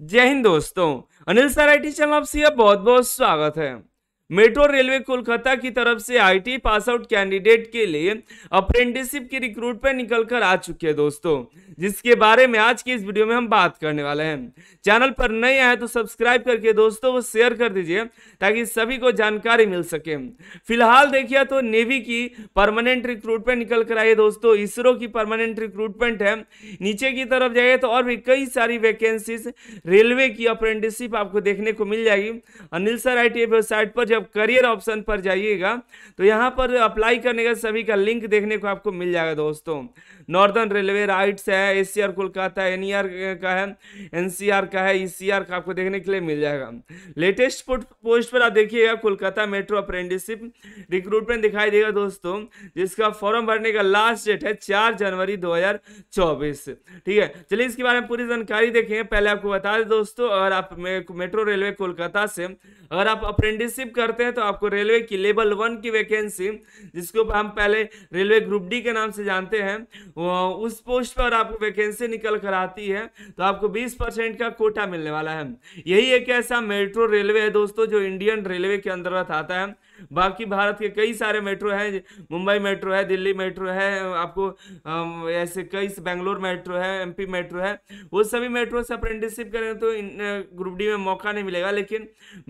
जय हिंद दोस्तों अनिल सर आई चैनल आप सभी बहुत बहुत स्वागत है मेट्रो रेलवे कोलकाता की तरफ से आईटी पास आउट कैंडिडेट के लिए अप्रेंटिसिप की रिक्रूट पर निकल कर आ चुके हैं दोस्तों जिसके बारे में आज की इस वीडियो में हम बात करने वाले हैं चैनल पर नए आए तो सब्सक्राइब करके दोस्तों वो शेयर कर दीजिए ताकि सभी को जानकारी मिल सके फिलहाल देखिए तो नेवी की परमानेंट रिक्रूटमेंट निकल कर आई दोस्तों इसरो की परमानेंट रिक्रूटमेंट है नीचे की तरफ जाइए तो और भी कई सारी वैकेंसीज रेलवे की अप्रेंटिसिप आपको देखने को मिल जाएगी अनिल सर आई वेबसाइट पर जब जब करियर ऑप्शन पर जाइएगा तो यहाँ पर अप्लाई करने का सभी का लिंक देखने को आपको मिल जाएगा दोस्तों नॉर्दर्न रेलवे राइट्स है ए एस कोलकाता है एन का है एन का है ई का आपको देखने के लिए मिल जाएगा लेटेस्ट पोस्ट पर आप देखिएगा कोलकाता मेट्रो अप्रेंटिसशिप रिक्रूटमेंट दिखाई देगा दोस्तों जिसका फॉर्म भरने का लास्ट डेट है चार जनवरी दो ठीक है चलिए इसके बारे में पूरी जानकारी देखेंगे पहले आपको बता दें दोस्तों अगर आप मेट्रो रेलवे कोलकाता से अगर आप अप्रेंटिसशिप कर करते हैं तो आपको रेलवे की लेवल वन की वैकेंसी जिसको हम पहले रेलवे ग्रुप डी के नाम से जानते हैं उस पोस्ट पर आपको वैकेंसी निकल कर आती है तो आपको बीस परसेंट का कोटा मिलने वाला है यही एक ऐसा मेट्रो रेलवे है दोस्तों जो इंडियन रेलवे के अंतर्गत आता है बाकी भारत के कई सारे मेट्रो हैं मुंबई मेट्रो है दिल्ली मेट्रो है आपको ऐसे कई बेंगलोर मेट्रो है एमपी मेट्रो है वो सभी मेट्रो से अप्रेंटिसशिप करें तो ग्रुप डी में मौका नहीं मिलेगा लेकिन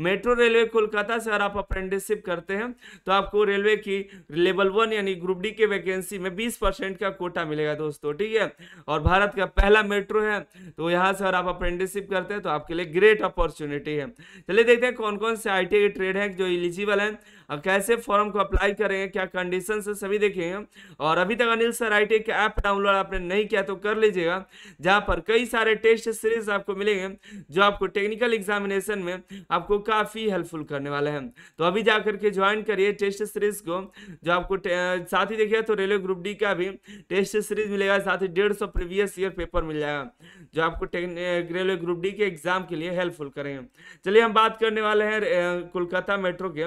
मेट्रो रेलवे कोलकाता से अगर आप अप्रेंटिसशिप करते हैं तो आपको रेलवे की लेवल वन यानी ग्रुप डी के वैकेंसी में बीस परसेंट का कोटा मिलेगा दोस्तों ठीक है और भारत का पहला मेट्रो है तो यहाँ से अगर आप अप्रेंटिसशिप करते हैं तो आपके लिए ग्रेट अपॉर्चुनिटी है चलिए देखते हैं कौन कौन से आई के ट्रेड हैं जो एलिजिबल हैं अब कैसे फॉर्म को अप्लाई करेंगे क्या कंडीशन है सभी देखेंगे और अभी तक अनिल सर आई का ऐप डाउनलोड आपने नहीं किया तो कर लीजिएगा जहाँ पर कई सारे टेस्ट सीरीज आपको मिलेंगे जो आपको टेक्निकल एग्जामिनेशन में आपको काफ़ी हेल्पफुल करने वाले हैं तो अभी जा करके ज्वाइन करिए टेस्ट सीरीज को जो आपको साथ ही देखिए तो रेलवे ग्रुप डी का भी टेस्ट सीरीज मिलेगा साथ ही डेढ़ सौ प्रीवियस ईयर पेपर मिल जाएगा जो आपको रेलवे ग्रुप डी के एग्जाम के लिए हेल्पफुल करेंगे चलिए हम बात करने वाले हैं कोलकाता मेट्रो के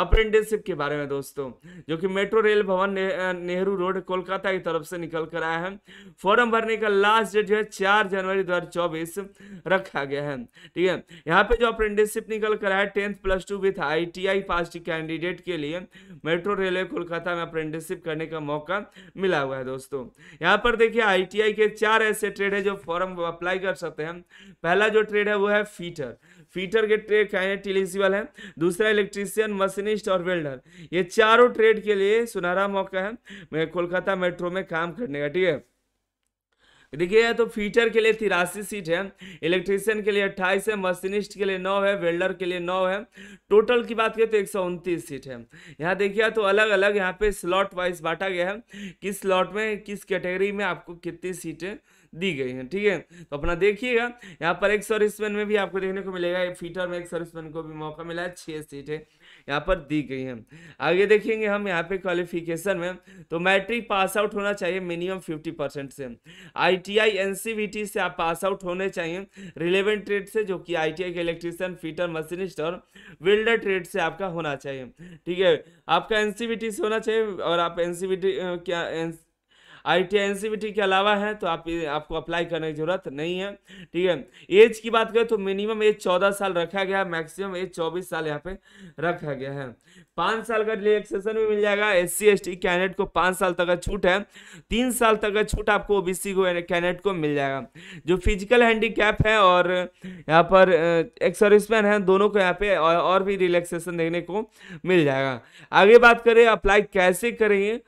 अपने इंटरडिपेंडेंसशिप के बारे में दोस्तों जो कि मेट्रो रेल भवन ने, नेहरू रोड कोलकाता की तरफ से निकल कर आया है फॉर्म भरने का लास्ट डेट जो है चार जनवरी दो रखा गया है ठीक है यहाँ पे जो अप्रेंटिसिप निकल कर आया tenth plus two with I T I pass candidate के लिए मेट्रो रेलवे कोलकाता में अप्रेंटिसिप करने का मौका मिला हुआ है दोस्तों यहाँ पर देखिए आईटीआई के चार ऐसे ट्रेड है जो फॉर्म अप्लाई कर सकते हैं पहला जो ट्रेड है वो है फीटर फीटर के ट्रेड कैंडिडेट एलिजिबल है दूसरा इलेक्ट्रीशियन मशीनिस्ट और वेल्डर ये चारों ट्रेड के लिए सुनहरा मौका है मैं कोलकाता मेट्रो में काम करने का ठीक है देखिए तो फीटर के लिए तिरासी सीट है इलेक्ट्रीशियन के लिए अट्ठाईस है मशीनिस्ट के लिए नौ है वेल्डर के लिए नौ है टोटल की बात करें तो एक सौ उनतीस सीट है यहाँ देखिए तो अलग अलग यहाँ पे स्लॉट वाइज बांटा गया है किस स्लॉट में किस कैटेगरी में आपको कितनी सीटें दी गई हैं ठीक है तो अपना देखिएगा यहाँ पर एक सर्विसमैन में भी आपको देखने को मिलेगा एक फीटर में एक सर्विसमैन को भी मौका मिला है छः सीटें यहाँ पर दी गई हैं आगे देखेंगे हम यहाँ पे क्वालिफिकेशन में तो मैट्रिक पास आउट होना चाहिए मिनिमम फिफ्टी परसेंट से I T I N C V T से आप पास आउट होने चाहिए रिलेवेंट ट्रेड से जो कि आई टी आई के इलेक्ट्रिशियन फीटर मशीनिस्ट और बिल्डर ट्रेड से आपका होना चाहिए ठीक है आपका एन सी बी टी से होना चाहिए और आप एन सी बी टी क्या आई टी के अलावा है तो आप आपको अप्लाई करने की ज़रूरत नहीं है ठीक है एज की बात करें तो मिनिमम एज चौदह साल रखा गया है मैक्सिमम एज चौबीस साल यहाँ पे रखा गया है पाँच साल का रिलेक्सेशन भी मिल जाएगा S C S T candidate को पाँच साल तक का छूट है तीन साल तक का छूट आपको ओ बी सी को कैंडिडेट को मिल जाएगा जो फिजिकल हैंडीकैप है और यहाँ पर एक सर्विसमैन है दोनों को यहाँ पे और भी रिलैक्सेशन देखने को मिल जाएगा आगे बात करें अप्लाई कैसे करेंगे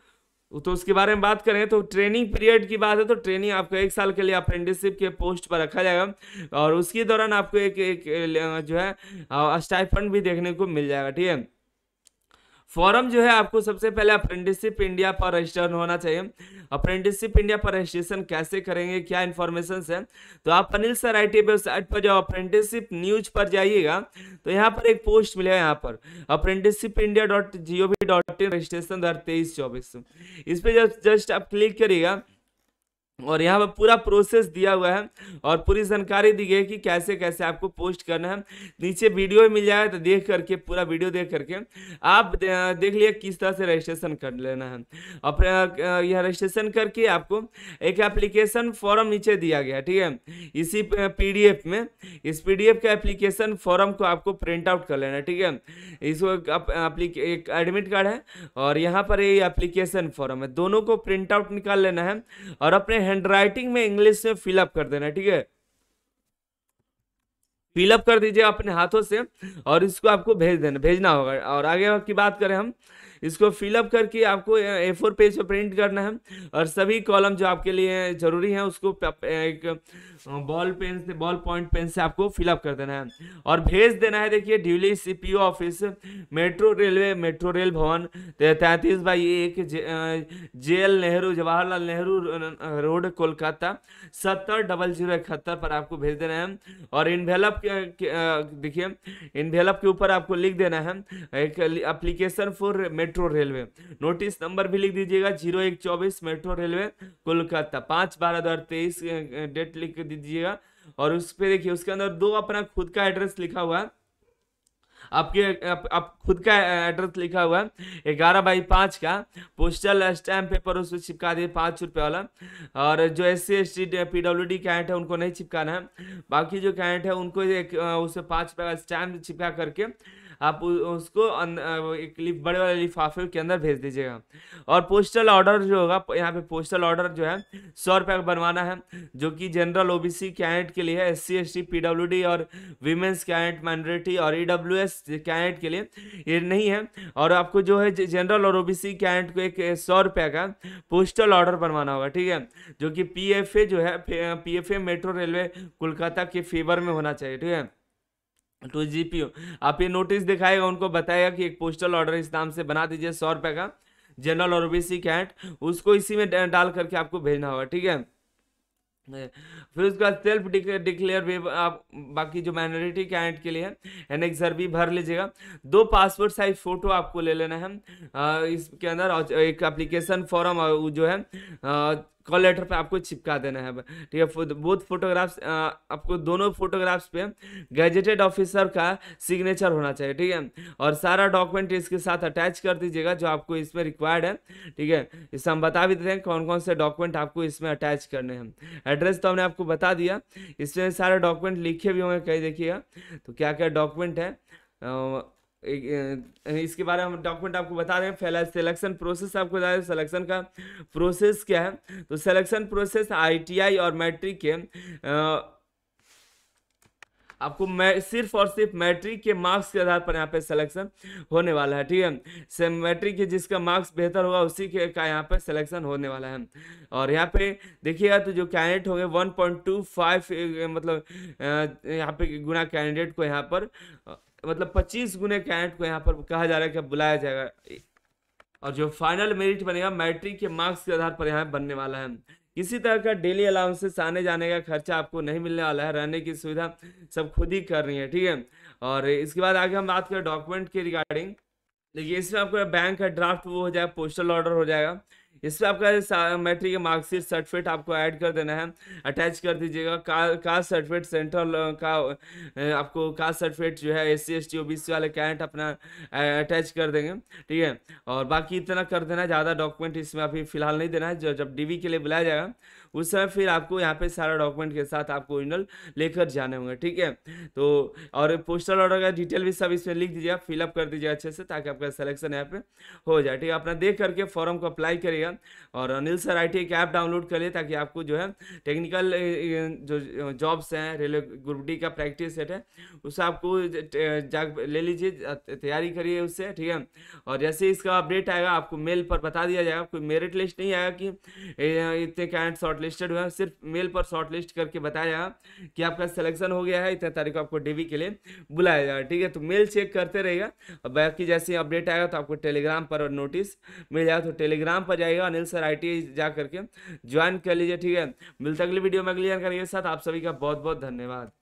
तो, तो उसके बारे में बात करें तो ट्रेनिंग पीरियड की बात है तो ट्रेनिंग आपको एक साल के लिए अप्रेंटिसशिप के पोस्ट पर रखा जाएगा और उसके दौरान आपको एक, एक जो है स्टाइफंड भी देखने को मिल जाएगा ठीक है फॉर्म जो है आपको सबसे पहले अप्रेंटिसशिप इंडिया पर रजिस्टर होना चाहिए अप्रेंटिसशिप इंडिया पर रजिस्ट्रेशन कैसे करेंगे क्या इन्फॉर्मेशन है तो आप Anil sir I T website पर जो अप्रेंटिसशिप न्यूज पर जाइएगा तो यहाँ पर एक पोस्ट मिलेगा यहाँ पर apprenticeship India dot G O V dot in registration दर तेईस चौबीस इस पर जब जस्ट आप क्लिक करिएगा और यहाँ पर पूरा प्रोसेस दिया हुआ है और पूरी जानकारी दी गई है कि कैसे कैसे आपको पोस्ट करना है नीचे वीडियो मिल जाएगा तो देख करके पूरा वीडियो देख करके आप देख लिया किस तरह से रजिस्ट्रेशन कर लेना है और यह रजिस्ट्रेशन करके आपको एक एप्लीकेशन फॉर्म नीचे दिया गया ठीक है इसी पीडीएफ में इस पी का एप्लीकेशन फॉर्म को आपको प्रिंट आउट कर लेना है ठीक है इसको एक एडमिट कार्ड है और यहाँ पर ये एप्लीकेशन फॉर्म है दोनों को प्रिंट आउट निकाल लेना है और अपने हैंडराइटिंग में इंग्लिश से फिलअप कर देना ठीक है फिलअप कर दीजिए अपने हाथों से और इसको आपको भेज देना भेजना होगा और आगे की बात करें हम इसको फिलअप करके आपको ए फोर पेज पर प्रिंट करना है और सभी कॉलम जो आपके लिए ज़रूरी है उसको एक बॉल पेन से बॉल पॉइंट पेन से आपको फिलअप कर देना है और भेज देना है देखिए ड्यूली सी office metro railway metro rail Bhavan तैंतीस बाई एक J L Nehru Jawaharlal Nehru road Kolkata सत्तर डबल जीरो इकहत्तर पर आपको भेज देना है और इन्वेलप देखिए इन्वेलप के ऊपर आपको लिख देना है एक application for metro metro railway notice number भी लिख दीजिएगा जीरो एक चौबीस मेट्रो रेलवे कोलकाता पाँच बारह दो डेट लिख दीजिएगा और उस पर देखिए उसके अंदर दो अपना खुद का एड्रेस लिखा हुआ है आपके आप, आप खुद का एड्रेस लिखा हुआ है ग्यारह बाई पाँच का पोस्टल स्टैम्प पेपर उस पर चिपका दिए पाँच रुपये वाला और जो S C S T P W D कैंट है उनको नहीं चिपकाना है बाकी जो कैंट है उनको एक उसे पाँच रुपये का स्टैम्प चिपका करके आप उसको एक बड़े वाले लिफाफे के अंदर भेज दीजिएगा और पोस्टल ऑर्डर जो होगा यहाँ पे पोस्टल ऑर्डर जो है सौ रुपये का बनवाना है जो कि जनरल ओबीसी कैंडिडेट के लिए है S C S T P W D और वीमेंस कैंडिडेट माइनॉरिटी और ई डब्ल्यू एस के लिए ये नहीं है और आपको जो है जनरल और ओबीसी कैंडिडेट को एक सौ रुपये का पोस्टल ऑर्डर बनवाना होगा ठीक है जो कि पी एफ ए जो है P F A metro railway Kolkata के फेवर में होना चाहिए ठीक है टू तो जीपीओ आप ये नोटिस दिखाएगा उनको बताएगा कि एक पोस्टल ऑर्डर इस नाम से बना दीजिए सौ रुपये का जनरल और ओबीसी कैट उसको इसी में डाल करके आपको भेजना होगा ठीक है फिर उसके बाद सेल्फ डिक्लेयर भी आप बाकी जो माइनॉरिटी कैंट के लिए है एनेक्सर भी भर लीजिएगा दो पासपोर्ट साइज फ़ोटो आपको ले लेना है इसके अंदर एक एप्लीकेशन फॉर्म जो है कॉल लेटर पे आपको चिपका देना है ठीक है बोथ फोटोग्राफ्स आपको दोनों फोटोग्राफ्स पे गैजेटेड ऑफिसर का सिग्नेचर होना चाहिए ठीक है और सारा डॉक्यूमेंट इसके साथ अटैच कर दीजिएगा जो आपको इसमें रिक्वायर्ड है ठीक है इससे हम बता भी देते हैं कौन कौन से डॉक्यूमेंट आपको इसमें अटैच करने हैं एड्रेस तो हमने आपको बता दिया इसमें सारे डॉक्यूमेंट लिखे भी होंगे कहीं देखिएगा तो क्या क्या डॉक्यूमेंट है इसके बारे में हम डॉक्यूमेंट आपको बता रहे हैं सिलेक्शन प्रोसेस आपको बता रहे हैं सिलेक्शन का प्रोसेस क्या है तो सिलेक्शन प्रोसेस आईटीआई और मैट्रिक के आपको सिर्फ और सिर्फ मैट्रिक के मार्क्स के आधार पर यहाँ पे सिलेक्शन होने वाला है ठीक है मैट्रिक के जिसका मार्क्स बेहतर होगा उसी के का यहाँ पे सिलेक्शन होने वाला है और यहाँ पे देखिएगा तो जो कैंडिडेट होंगे 1.25 मतलब यहाँ पे गुना कैंडिडेट को यहाँ पर मतलब 25 गुने कैंडिडेट को यहाँ पर कहा जा रहा है कि बुलाया जाएगा और जो फाइनल मेरिट बनेगा मैट्रिक के मार्क्स के आधार पर यहाँ बनने वाला है किसी तरह का डेली अलाउंसेस आने जाने का खर्चा आपको नहीं मिलने वाला है रहने की सुविधा सब खुद ही कर रही है ठीक है और इसके बाद आगे हम बात करें डॉक्यूमेंट के रिगार्डिंग देखिए इसमें आपका बैंक का ड्राफ्ट वो हो जाएगा पोस्टल ऑर्डर हो जाएगा इस पर आपका मैट्रिक के मार्कशीट सर्टिफिकेट आपको ऐड कर देना है अटैच कर दीजिएगा का, कास्ट सर्टिफिकेट सेंट्रल का आपको कास्ट सर्टिफिकेट जो है S C S T O B C वाले कैंट अपना अटैच कर देंगे ठीक है और बाकी इतना कर देना ज़्यादा डॉक्यूमेंट इसमें अभी फिलहाल नहीं देना है जो जब डी के लिए बुलाया जाएगा उस समय फिर आपको यहाँ पे सारा डॉक्यूमेंट के साथ आपको ओरिजिनल लेकर जाने होंगे ठीक है तो और पोस्टल ऑर्डर का डिटेल भी सब इसमें लिख दीजिए फिलअप कर दीजिए अच्छे से ताकि आपका सिलेक्शन यहाँ पे हो जाए ठीक है अपना देख करके फॉर्म को अप्लाई करिएगा है और अनिल सर आई की ऐप डाउनलोड कर लिए ताकि आपको जो है टेक्निकल जो जॉब्स हैं रेलवे ग्रुप डी का प्रैक्टिस सेट है उससे आपको जा ले लीजिए तैयारी करिए उससे ठीक है और जैसे इसका अपडेट आएगा आपको मेल पर बता दिया जाएगा कोई मेरिट लिस्ट नहीं आएगा कि इतने कैंड शॉर्ट लिस्टेड हुए हैं सिर्फ मेल पर शॉर्ट लिस्ट करके बताया जाएगा कि आपका सिलेक्शन हो गया है इतने तारीख को आपको डेवी के लिए बुलाया जाएगा ठीक है तो मेल चेक करते रहेगा और बाकी जैसे अपडेट आएगा तो आपको टेलीग्राम पर नोटिस मिल जाएगा तो टेलीग्राम पर जाए आइएगा अनिल सर आई जा करके ज्वाइन कर लीजिए ठीक है मिलता अगली वीडियो में अगली जानकारी के साथ आप सभी का बहुत बहुत धन्यवाद